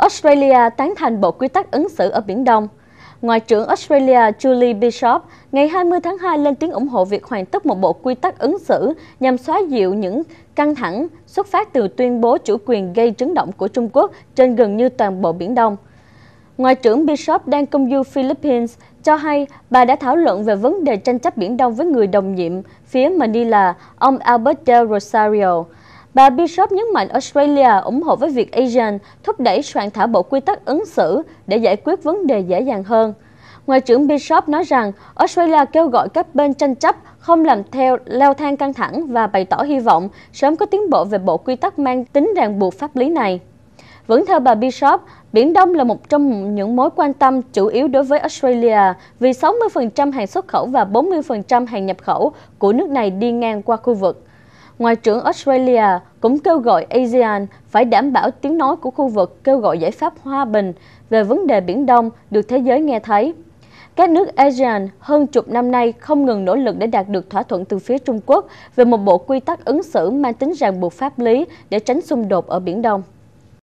Australia tán thành bộ quy tắc ứng xử ở Biển Đông. Ngoại trưởng Australia Julie Bishop ngày 20 tháng 2 lên tiếng ủng hộ việc hoàn tất một bộ quy tắc ứng xử nhằm xóa dịu những căng thẳng xuất phát từ tuyên bố chủ quyền gây chấn động của Trung Quốc trên gần như toàn bộ Biển Đông. Ngoại trưởng Bishop đang công du Philippines cho hay bà đã thảo luận về vấn đề tranh chấp Biển Đông với người đồng nhiệm phía Manila, ông Albert Del Rosario, Bà Bishop nhấn mạnh Australia ủng hộ với việc ASEAN thúc đẩy soạn thảo bộ quy tắc ứng xử để giải quyết vấn đề dễ dàng hơn. Ngoại trưởng Bishop nói rằng Australia kêu gọi các bên tranh chấp không làm theo leo thang căng thẳng và bày tỏ hy vọng sớm có tiến bộ về bộ quy tắc mang tính ràng buộc pháp lý này. Vẫn theo bà Bishop, Biển Đông là một trong những mối quan tâm chủ yếu đối với Australia vì 60% hàng xuất khẩu và 40% hàng nhập khẩu của nước này đi ngang qua khu vực. Ngoại trưởng Australia cũng kêu gọi ASEAN phải đảm bảo tiếng nói của khu vực kêu gọi giải pháp hòa bình về vấn đề Biển Đông được thế giới nghe thấy. Các nước ASEAN hơn chục năm nay không ngừng nỗ lực để đạt được thỏa thuận từ phía Trung Quốc về một bộ quy tắc ứng xử mang tính ràng buộc pháp lý để tránh xung đột ở Biển Đông.